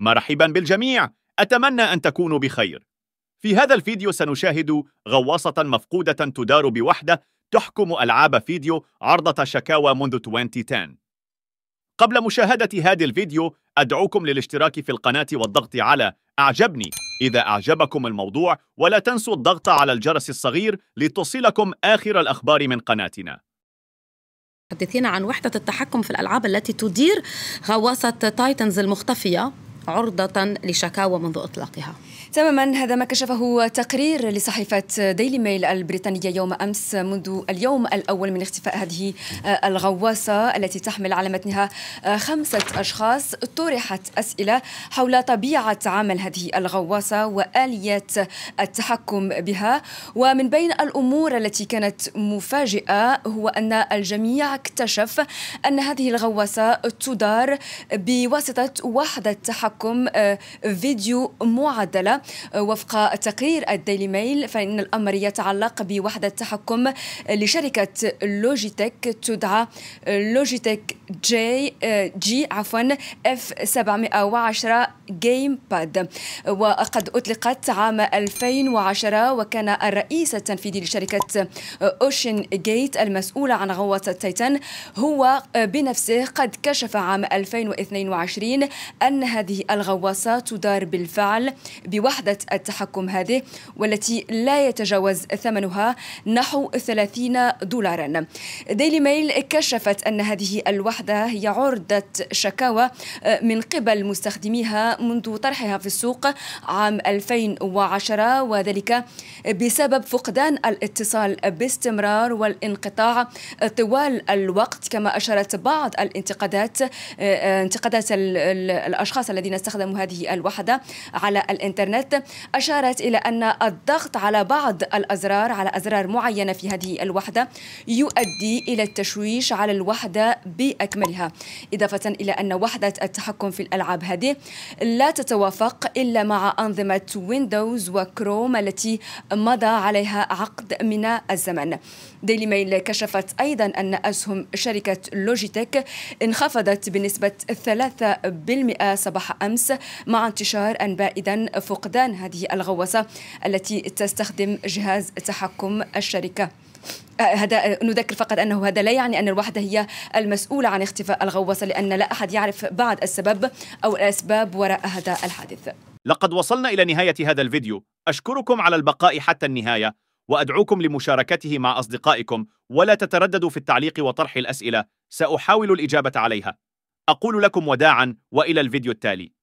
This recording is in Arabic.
مرحبا بالجميع أتمنى أن تكونوا بخير في هذا الفيديو سنشاهد غواصة مفقودة تدار بوحدة تحكم ألعاب فيديو عرضة شكاوى منذ 2010 قبل مشاهدة هذا الفيديو أدعوكم للاشتراك في القناة والضغط على أعجبني إذا أعجبكم الموضوع ولا تنسوا الضغط على الجرس الصغير لتصلكم آخر الأخبار من قناتنا تحدثينا عن وحدة التحكم في الألعاب التي تدير غواصة تايتنز المختفية عرضة لشكاوى منذ إطلاقها تماما هذا ما كشفه تقرير لصحيفة ديلي ميل البريطانية يوم أمس منذ اليوم الأول من اختفاء هذه آه، الغواصة التي تحمل على متنها آه، خمسة أشخاص طرحت أسئلة حول طبيعة عمل هذه الغواصة وآلية التحكم بها ومن بين الأمور التي كانت مفاجئة هو أن الجميع اكتشف أن هذه الغواصة تدار بواسطة وحدة تحكم آه، فيديو معدلة أه، وفق تقرير الديلي ميل فإن الأمر يتعلق بوحدة تحكم لشركة لوجيتك تدعى لوجيتك جي أه، جي عفوا اف 710 جيم باد وقد أطلقت عام 2010 وكان الرئيس التنفيذي لشركة أوشن أه، جيت المسؤولة عن غواصة تيتان هو بنفسه قد كشف عام 2022 أن هذه الغواصة تدار بالفعل بوحدة وحدة التحكم هذه والتي لا يتجاوز ثمنها نحو 30 دولارا ديلي ميل كشفت أن هذه الوحدة هي عرضة شكاوى آه، من قبل مستخدميها منذ طرحها في السوق عام 2010 وذلك بسبب فقدان الاتصال باستمرار والانقطاع طوال الوقت كما أشرت بعض الانتقادات آه، آه، انتقادات الأشخاص الذين استخدموا هذه الوحدة على الإنترنت الانترنت أشارت إلى أن الضغط على بعض الأزرار على أزرار معينة في هذه الوحدة يؤدي إلى التشويش على الوحدة بأكملها إضافة إلى أن وحدة التحكم في الألعاب هذه لا تتوافق إلا مع أنظمة ويندوز وكروم التي مضى عليها عقد من الزمن ديلي ميل كشفت أيضا أن أسهم شركة لوجيتك انخفضت بنسبة 3% صباح أمس مع انتشار أنباء فقدان فقدان هذه الغواصة التي تستخدم جهاز تحكم الشركة آه، هذا آه، نذكر فقط انه هذا لا يعني ان الوحده هي المسؤوله عن اختفاء الغواصه لان لا احد يعرف بعد السبب او الاسباب وراء هذا الحادث. لقد وصلنا الى نهايه هذا الفيديو، اشكركم على البقاء حتى النهايه وادعوكم لمشاركته مع اصدقائكم ولا تترددوا في التعليق وطرح الاسئله، ساحاول الاجابه عليها. اقول لكم وداعا والى الفيديو التالي.